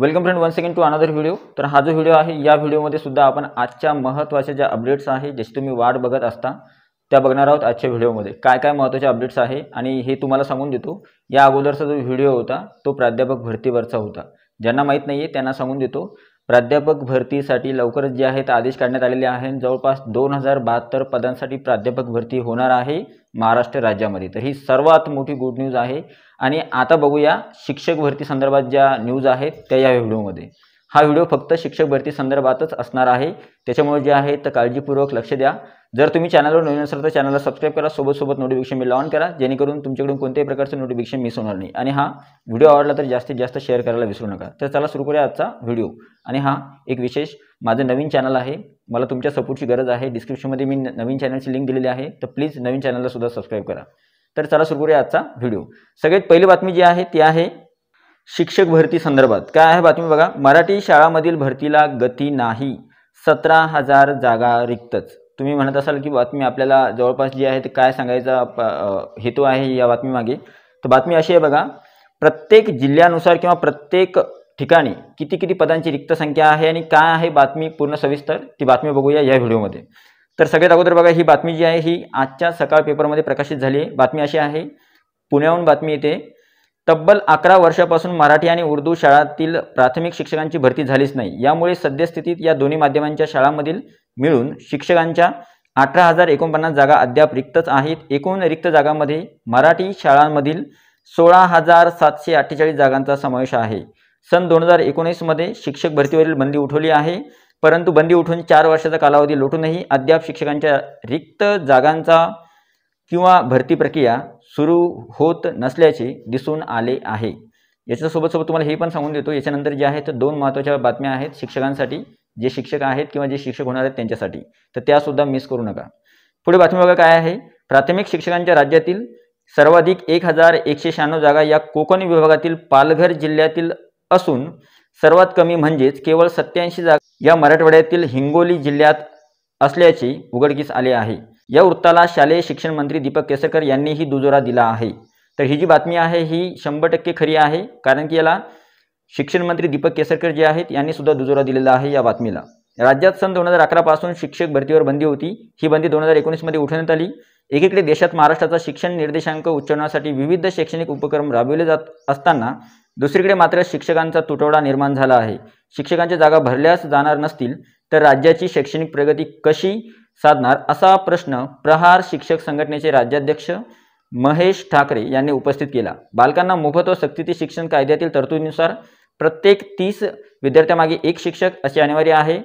welcome friend one second to another video तर हा जो व्हिडिओ आहे या व्हिडिओमध्ये सुद्धा आपण आजच्या महत्त्वाच्या ज्या अपडेट्स आहे ज्याची तुम्ही वाट बघत असता त्या बघणार आहोत आजच्या व्हिडिओमध्ये काय काय महत्त्वाचे अपडेट्स आहे आणि हे तुम्हाला सांगून देतो या अगोदरचा जो व्हिडिओ होता तो प्राध्यापक भरतीवरचा होता ज्यांना माहीत नाही आहे त्यांना सांगून देतो प्राध्यापक भरतीसाठी लवकरच जे आहेत आदेश काढण्यात आलेले आहेत जवळपास दोन हजार बहात्तर पदांसाठी प्राध्यापक भरती होणार आहे महाराष्ट्र राज्यामध्ये तर ही सर्वात मोठी गुड न्यूज आहे आणि आता बघूया शिक्षक भरती संदर्भात ज्या न्यूज आहेत त्या या व्हिडिओमध्ये हा व्हिडिओ फक्त शिक्षक भरती संदर्भातच असणार आहे त्याच्यामुळे जे आहे तर काळजीपूर्वक लक्ष द्या जर तुम्ही चॅनलवर नवीन असाल तर चॅनलला सबस्क्राईब करा सोबत नोटिफिकेशन मी ऑन करा जेणेकरून तुमच्याकडून कोणत्याही प्रकारचं नोटिफिकेशन मिस होणार नाही आणि हा व्हिडिओ आवडला तर जास्तीत जास्त शेअर करायला विसरू नका तर चला सुरू करूया आजचा व्हिडिओ आणि हा एक विशेष माझं नवीन चॅनल आहे मला तुमच्या सपोर्टची गरज आहे डिस्क्रिप्शनमध्ये मी नवीन चॅनलची लिंक दिलेली आहे तर प्लीज नवीन चॅनलला सुद्धा सबस्क्राईब करा तर चला सुरू करूया आजचा व्हिडिओ सगळ्यात पहिली बातमी जी आहे ती आहे शिक्षक भरती संदर्भात काय आहे बातमी बघा मराठी शाळामधील भरतीला गती नाही सतरा हजार जागा रिक्तच तुम्ही म्हणत असाल की बातमी आपल्याला जवळपास जी आहे ते काय सांगायचा हेतू आहे या बातमीमागे तर बातमी अशी आहे बघा प्रत्येक जिल्ह्यानुसार किंवा प्रत्येक ठिकाणी किती किती पदांची रिक्त संख्या आहे आणि काय आहे बातमी पूर्ण सविस्तर ती बातमी बघूया या व्हिडिओमध्ये तर सगळ्यात अगोदर बघा ही बातमी जी आहे ही आजच्या सकाळ पेपरमध्ये प्रकाशित झाली आहे बातमी अशी आहे पुण्याहून बातमी येते तब्बल अकरा वर्षापासून मराठी आणि उर्दू शाळांतील प्राथमिक शिक्षकांची भरती झालीच नाही यामुळे सद्यस्थितीत या दोन्ही माध्यमांच्या शाळांमधील मिळून शिक्षकांच्या अठरा हजार एकोणपन्नास जागा अद्याप रिक्तच आहेत एकूण रिक्त जागांमध्ये मराठी शाळांमधील सोळा हजार सातशे अठ्ठेचाळीस जागांचा समावेश आहे सन दोन हजार एकोणीसमध्ये शिक्षक भरतीवरील बंदी उठवली आहे परंतु बंदी उठून चार वर्षाचा कालावधी लोटूनही अद्याप शिक्षकांच्या रिक्त जागांचा किंवा भरती प्रक्रिया सुरू होत नसल्याचे दिसून आले आहे याच्यासोबत सोबत तुम्हाला हे पण सांगून देतो याच्यानंतर जे आहेत दोन महत्त्वाच्या बातम्या आहेत शिक्षकांसाठी जे शिक्षक आहेत किंवा जे शिक्षक होणार आहेत त्यांच्यासाठी तर त्यासुद्धा मिस करू नका पुढे बातमी बघा काय आहे प्राथमिक शिक्षकांच्या राज्यातील सर्वाधिक एक हजार एकशे शहाण्णव जागा या कोकण विभागातील पालघर जिल्ह्यातील असून सर्वात कमी म्हणजेच केवळ सत्याऐंशी जागा या मराठवाड्यातील हिंगोली जिल्ह्यात असल्याचे उघडकीस आले आहे या वृत्ताला शालेय शिक्षण मंत्री दीपक केसरकर यांनीही दुजोरा दिला आहे तर ही जी बातमी आहे ही शंभर टक्के खरी आहे कारण की याला शिक्षण मंत्री दीपक केसरकर जे आहेत यांनी सुद्धा दुजोरा दिलेला आहे या बातमीला राज्यात सन दोन हजार अकरापासून शिक्षक भरतीवर बंदी होती ही बंदी दोन हजार एकोणीसमध्ये उठवण्यात आली एकीकडे देशात महाराष्ट्राचा शिक्षण निर्देशांक उच्चारण्यासाठी विविध शैक्षणिक उपक्रम राबविले जात असताना दुसरीकडे मात्र शिक्षकांचा तुटवडा निर्माण झाला आहे शिक्षकांच्या जागा भरल्यास जाणार नसतील तर राज्याची शैक्षणिक प्रगती कशी साधणार असा प्रश्न प्रहार शिक्षक संघटनेचे राज्याध्यक्ष महेश ठाकरे यांनी उपस्थित केला बालकांना मोफत व सक्तीचे शिक्षण कायद्यातील तरतुदीनुसार प्रत्येक तीस विद्यार्थ्यामागे एक शिक्षक असे अनिवार्य आहे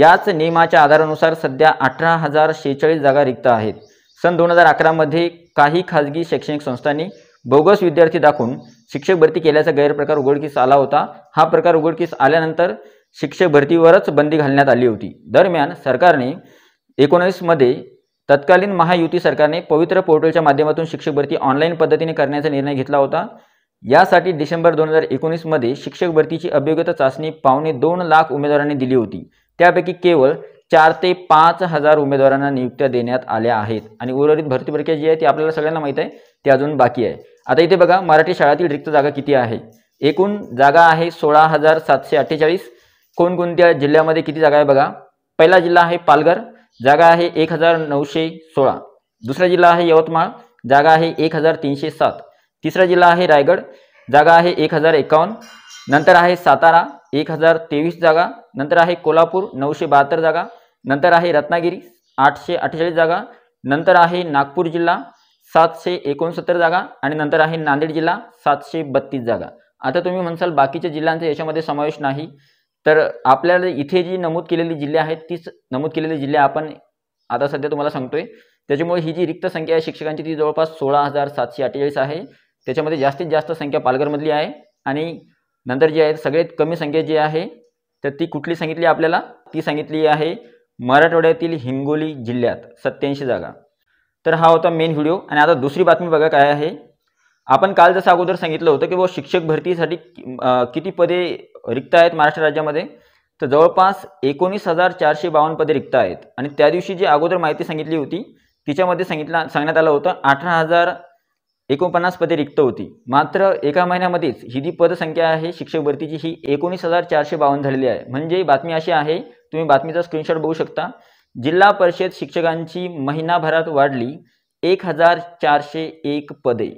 याच नियमाच्या आधारानुसार सध्या अठरा हजार शेहेचाळीस जागा रिक्त आहेत सन दोन हजार अकरामध्ये काही खाजगी शैक्षणिक संस्थांनी बोगस विद्यार्थी दाखवून शिक्षक भरती केल्याचा गैरप्रकार उघडकीस आला होता हा प्रकार उघडकीस आल्यानंतर शिक्षक भरतीवरच बंदी घालण्यात आली होती दरम्यान सरकारने एकोणीसमध्ये तत्कालीन महायुती सरकारने पवित्र पोर्टलच्या माध्यमातून शिक्षक भरती ऑनलाईन पद्धतीने करण्याचा निर्णय घेतला होता यासाठी डिसेंबर दोन हजार एकोणीसमध्ये शिक्षक भरतीची अभियोग्यता चाचणी पावणे दोन लाख उमेदवारांनी दिली होती त्यापैकी केवळ चार ते पाच हजार उमेदवारांना नियुक्त्या देण्यात आल्या आहेत आणि उर्वरित भरती प्रक्रिया जी आहे ती आपल्याला सगळ्यांना माहीत आहे ते अजून बाकी आहे आता इथे बघा मराठी शाळातील रिक्त जागा किती आहे एकूण जागा आहे सोळा हजार सातशे अठ्ठेचाळीस कोणकोणत्या जिल्ह्यामध्ये किती जागा आहे बघा पहिला जिल्हा आहे पालघर जागा आहे एक हजार नऊशे सोळा दुसरा जिल्हा आहे यवतमाळ जागा आहे एक हजार तीनशे सात तिसरा जिल्हा आहे रायगड जागा आहे एक हजार एकावन्न नंतर आहे सातारा एक हजार तेवीस जागा नंतर आहे कोल्हापूर नऊशे बहात्तर जागा नंतर आहे रत्नागिरी आठशे अठ्ठेचाळीस जागा नंतर आहे नागपूर जिल्हा सातशे एकोणसत्तर जागा आणि नंतर आहे नांदेड जिल्हा सातशे बत्तीस जागा आता तुम्ही म्हणसाल बाकीच्या जिल्ह्यांचा याच्यामध्ये समावेश नाही तर आपल्याला इथे जी नमूद केलेली जिल्हे आहेत तीच नमूद केलेली जिल्हे आपण आता सध्या तुम्हाला सांगतोय त्याच्यामुळे ही जी रिक्त संख्या आहे शिक्षकांची ती जवळपास सोळा हजार सातशे अठ्ठेचाळीस आहे त्याच्यामध्ये जास्तीत जास्त संख्या पालघरमधली आहे आणि नंतर जी आहे सगळ्यात कमी संख्या जी आहे तर ती कुठली सांगितली आपल्याला ती सांगितली आहे मराठवाड्यातील हिंगोली जिल्ह्यात सत्याऐंशी जागा तर हा होता मेन व्हिडिओ आणि आता दुसरी बातमी बघा काय आहे आपण काल जसं अगोदर सांगितलं होतं की व शिक्षक भरतीसाठी किती पदे रिक्त आहेत महाराष्ट्र राज्यामध्ये तर जवळपास एकोणीस हजार चारशे बावन्न पदे रिक्त आहेत आणि त्या दिवशी जी अगोदर माहिती सांगितली होती तिच्यामध्ये सांगितलं सांगण्यात आलं होतं अठरा हजार एकोणपन्नास पदे रिक्त होती मात्र एका महिन्यामध्येच ही जी पदसंख्या आहे शिक्षक भरतीची ही एकोणीस हजार चारशे बावन्न झालेली आहे म्हणजे बातमी अशी आहे तुम्ही बातमीचा स्क्रीनशॉट बघू शकता जिल्हा परिषद शिक्षकांची महिनाभरात वाढली एक हजार चारशे एक पदे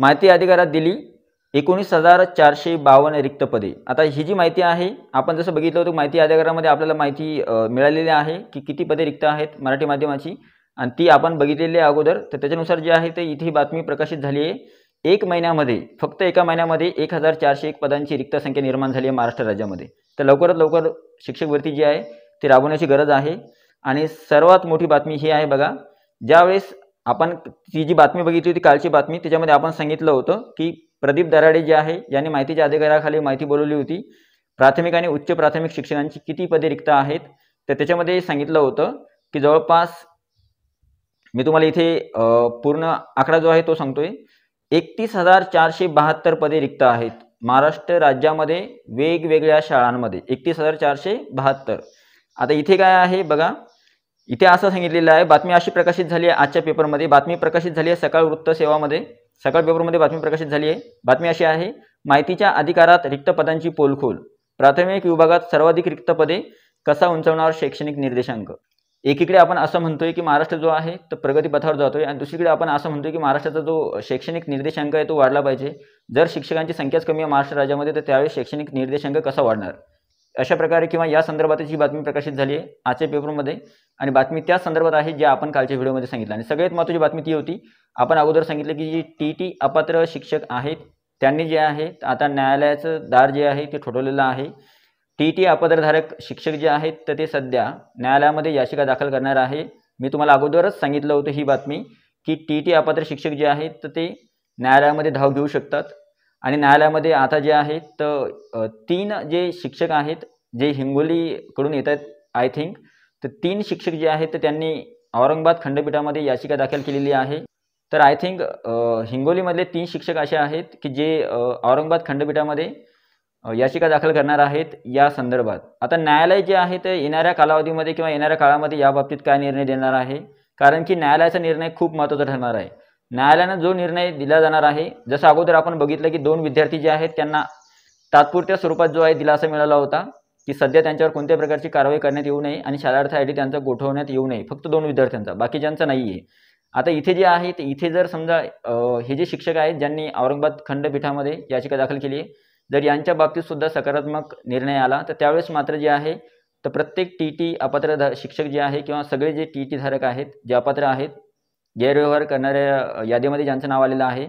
माहिती अधिकारात दिली एकोणीस हजार चारशे बावन्न रिक्त पदे आता ही जी माहिती आहे आपण जसं बघितलं होतं माहिती अधिकारामध्ये आपल्याला माहिती मिळालेली आहे की किती पदे रिक्त आहेत मराठी माध्यमाची आणि ती आपण बघितलेली अगोदर तर त्याच्यानुसार जे आहे ते इथे ही बातमी प्रकाशित झाली आहे एक महिन्यामध्ये फक्त एका महिन्यामध्ये एक हजार चारशे एक पदांची रिक्त संख्या निर्माण झाली आहे महाराष्ट्र राज्यामध्ये तर लवकरात लवकर शिक्षक भरती जी आहे ती राबवण्याची गरज आहे आणि सर्वात मोठी बातमी ही आहे बघा ज्यावेळेस आपण ती जी बातमी बघितली होती कालची बातमी त्याच्यामध्ये आपण सांगितलं होतं की प्रदीप दराडे जे आहे यांनी माहितीच्या अधिकाराखाली माहिती बोलवली होती प्राथमिक आणि उच्च प्राथमिक शिक्षणांची किती पदे रिक्त आहेत तर त्याच्यामध्ये सांगितलं होतं की जवळपास मी तुम्हाला इथे पूर्ण आकडा जो आहे तो सांगतोय एकतीस हजार चारशे बहात्तर पदे रिक्त आहेत महाराष्ट्र राज्यामध्ये वेगवेगळ्या शाळांमध्ये एकतीस हजार चारशे बहात्तर आता इथे काय आहे बघा इथे असं सांगितलेलं आहे बातमी अशी प्रकाशित झाली आहे आजच्या पेपरमध्ये बातमी प्रकाशित झाली आहे सकाळ वृत्तसेवामध्ये सकाळ पेपरमध्ये बातमी प्रकाशित झाली आहे बातमी अशी आहे माहितीच्या अधिकारात रिक्त पदांची पोलखोल प्राथमिक विभागात सर्वाधिक रिक्त पदे कसा उंचावणार शैक्षणिक निर्देशांक एकीकडे आपण असं म्हणतोय की महाराष्ट्र जो आहे तो प्रगतीपथावर जातोय आणि दुसरीकडे आपण असं म्हणतोय की महाराष्ट्राचा जो शैक्षणिक निर्देशांक आहे तो वाढला पाहिजे जर शिक्षकांची संख्याच कमी आहे महाराष्ट्र राज्यामध्ये तर त्यावेळी शैक्षणिक निर्देशांक कसा वाढणार अशा प्रकारे किंवा या संदर्भात जी बातमी प्रकाशित झाली आहे आजच्या पेपरमध्ये आणि बातमी त्या संदर्भात आहे जे आपण कालच्या व्हिडिओमध्ये सांगितलं आणि सगळ्यात महत्त्वाची बातमी ती होती आपण अगोदर सांगितलं की जी टी टी अपात्र शिक्षक आहेत त्यांनी जे आहे आता न्यायालयाचं दार जे आहे ते ठोठवलेलं आहे टी टी अपात्रधारक शिक्षक जे आहेत तर ते सध्या न्यायालयामध्ये याचिका दाखल करणार आहे मी तुम्हाला अगोदरच सांगितलं होतं ही बातमी की टी टी अपात्र शिक्षक जे आहेत तर ते न्यायालयामध्ये धाव घेऊ शकतात आणि न्यायालयामध्ये आता जे आहेत तर तीन जे शिक्षक आहेत जे हिंगोलीकडून येत आहेत आय थिंक तर तीन शिक्षक जे आहेत तर त्यांनी औरंगाबाद खंडपीठामध्ये याचिका दाखल केलेली आहे तर आय थिंक हिंगोलीमधले तीन शिक्षक असे आहेत की जे औरंगाबाद खंडपीठामध्ये याचिका दाखल करणार आहेत या संदर्भात आता न्यायालय जे आहे ते येणाऱ्या कालावधीमध्ये किंवा येणाऱ्या काळामध्ये याबाबतीत काय निर्णय देणार आहे कारण की न्यायालयाचा निर्णय खूप महत्त्वाचा ठरणार आहे न्यायालयानं जो निर्णय दिला जाणार आहे जसं अगोदर आपण बघितलं की दोन विद्यार्थी जे आहेत त्यांना तात्पुरत्या स्वरूपात जो आहे दिलासा मिळाला होता की सध्या त्यांच्यावर कोणत्या प्रकारची कारवाई करण्यात येऊ नये आणि आय डी त्यांचा गोठवण्यात येऊ नये फक्त दोन विद्यार्थ्यांचा बाकीच्यांचा नाही आहे आता इथे जे आहे ते इथे जर समजा हे जे शिक्षक आहेत ज्यांनी औरंगाबाद खंडपीठामध्ये याचिका दाखल केली आहे जर यांच्या बाबतीत सुद्धा सकारात्मक निर्णय आला तर त्यावेळेस मात्र जे आहे तर प्रत्येक टी टी अपात्र शिक्षक जे आहे किंवा सगळे जे टी टी धारक आहेत जे अपात्र आहेत गैरव्यवहार करणाऱ्या यादीमध्ये ज्यांचं नाव आलेलं आहे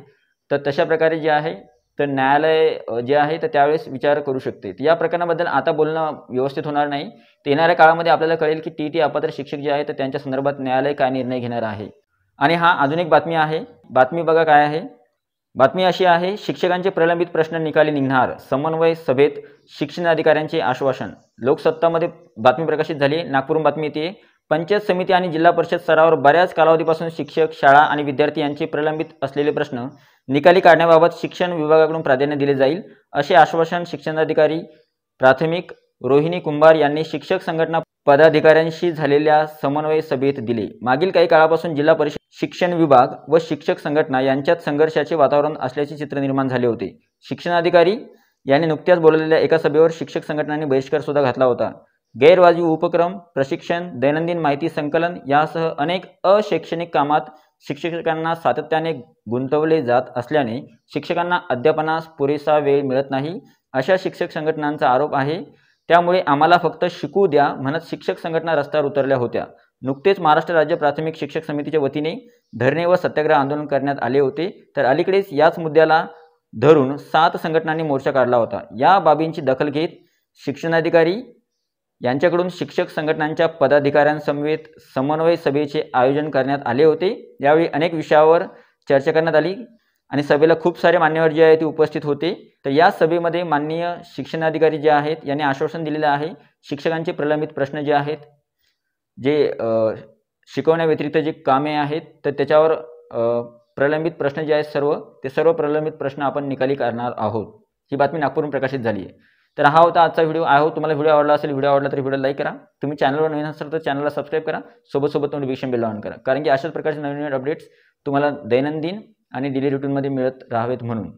तर तशा प्रकारे जे आहे तर न्यायालय जे आहे तर त्यावेळेस विचार करू शकते या प्रकरणाबद्दल आता बोलणं व्यवस्थित होणार नाही तर येणाऱ्या काळामध्ये आपल्याला कळेल की टी टी अपात्र शिक्षक जे आहे तर त्यांच्या संदर्भात न्यायालय काय निर्णय घेणार आहे आणि हा आधुनिक एक बातमी आहे बातमी बघा काय आहे बातमी अशी आहे शिक्षकांचे प्रलंबित प्रश्न निकाली निघणार समन्वय सभेत शिक्षण अधिकाऱ्यांचे आश्वासन लोकसत्तामध्ये बातमी प्रकाशित झाली नागपूरहून बातमी येते पंचायत समिती आणि जिल्हा परिषद स्तरावर बऱ्याच कालावधीपासून शिक्षक शाळा आणि विद्यार्थी यांचे प्रलंबित असलेले प्रश्न निकाली काढण्याबाबत शिक्षण विभागाकडून प्राधान्य दिले जाईल असे आश्वासन शिक्षणाधिकारी प्राथमिक रोहिणी कुंभार यांनी शिक्षक संघटना पदाधिकाऱ्यांशी झालेल्या समन्वय सभेत दिले मागील काही काळापासून जिल्हा परिषद शिक्षण विभाग व शिक्षक संघटना यांच्यात संघर्षाचे वातावरण असल्याचे चित्र निर्माण झाले होते शिक्षणाधिकारी यांनी नुकत्याच बोललेल्या एका सभेवर शिक्षक संघटनांनी बहिष्कार सुद्धा घातला होता गैरवाजी उपक्रम प्रशिक्षण दैनंदिन माहिती संकलन यासह अनेक अशैक्षणिक कामात शिक्षकांना सातत्याने गुंतवले जात असल्याने शिक्षकांना अध्यापनास पुरेसा वेळ मिळत नाही अशा शिक्षक संघटनांचा आरोप आहे त्यामुळे आम्हाला फक्त शिकू द्या म्हणत शिक्षक संघटना रस्त्यावर उतरल्या होत्या नुकतेच महाराष्ट्र राज्य प्राथमिक शिक्षक समितीच्या वतीने धरणे व सत्याग्रह आंदोलन करण्यात आले होते तर अलीकडेच याच मुद्द्याला धरून सात संघटनांनी मोर्चा काढला होता या बाबींची दखल घेत शिक्षणाधिकारी यांच्याकडून शिक्षक संघटनांच्या पदाधिकाऱ्यांसमवेत समन्वय सभेचे आयोजन करण्यात आले होते यावेळी अनेक विषयावर चर्चा करण्यात आली आणि सभेला खूप सारे मान्यवर जे आहेत ते उपस्थित होते तर या सभेमध्ये माननीय शिक्षणाधिकारी जे आहेत यांनी आश्वासन दिलेलं आहे शिक्षकांचे प्रलंबित प्रश्न जे आहेत जे शिकवण्याव्यतिरिक्त जे कामे आहेत तर त्याच्यावर प्रलंबित प्रश्न जे आहेत सर्व ते सर्व प्रलंबित प्रश्न आपण निकाली करणार आहोत ही बातमी नागपूरहून प्रकाशित झाली आहे तर हा होता आजचा व्हिडिओ आहे होप तुम्हाला व्हिडिओ आवडला असेल व्हिडिओ आवडला तर व्हिडिओ लाईक करा तुम्ही चॅनलवर नवीन असाल तर चॅनलला सबस्क्राईब करा सोबत सोबत नोटिफिकेशन बिल ऑन करा कारण की अशाच प्रकारचे नवीन नवीन अपडेट्स तुम्हाला दैनंदिन आणि डेली रुटीनमध्ये मिळत राहावेत म्हणून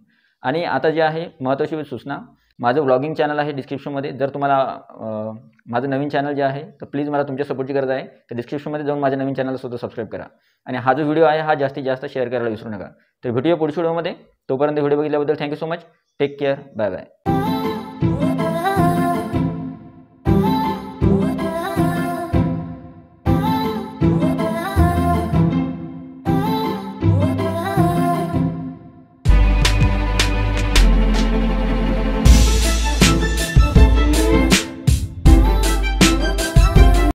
आणि आता जे आहे महत्त्वाची सूचना माझं व्लॉगिंग चॅनल आहे डिस्क्रिप्शनमध्ये जर तुम्हाला माझं नवीन चॅनल जे आहे तर प्लीज मला तुमच्या सपोर्टची गरज आहे तर डिस्क्रिप्शनमध्ये जाऊन माझ्या नवीन चॅनलला सुद्धा सबस्क्राईब करा आणि हा जो व्हिडिओ आहे हा जास्तीत जास्त शेअर करायला विसरू नका तर व्हिडिओ पुढच्या व्हिडिओमध्ये तोपर्यंत व्हिडिओ बघितल्याबद्दल thank you so much take care bye bye